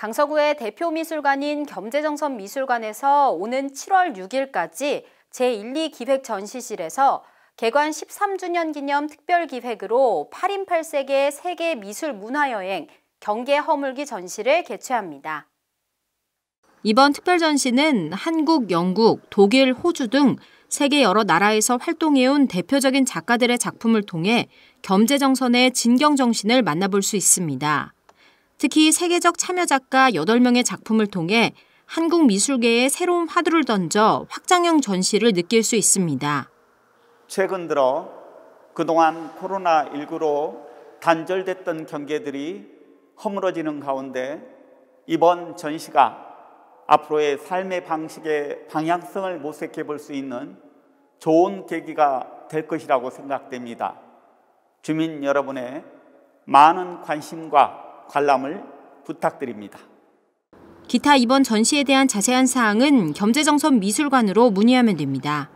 강서구의 대표 미술관인 겸재정선 미술관에서 오는 7월 6일까지 제1, 2 기획 전시실에서 개관 13주년 기념 특별 기획으로 8인 8색의 세계 미술 문화여행 경계 허물기 전시를 개최합니다. 이번 특별 전시는 한국, 영국, 독일, 호주 등 세계 여러 나라에서 활동해온 대표적인 작가들의 작품을 통해 겸재정선의 진경정신을 만나볼 수 있습니다. 특히 세계적 참여 작가 8명의 작품을 통해 한국 미술계에 새로운 화두를 던져 확장형 전시를 느낄 수 있습니다. 최근 들어 그동안 코로나19로 단절됐던 경계들이 허물어지는 가운데 이번 전시가 앞으로의 삶의 방식의 방향성을 모색해 볼 수 있는 좋은 계기가 될 것이라고 생각됩니다. 주민 여러분의 많은 관심과 관람을 부탁드립니다. 기타 이번 전시에 대한 자세한 사항은 겸재정선 미술관으로 문의하면 됩니다.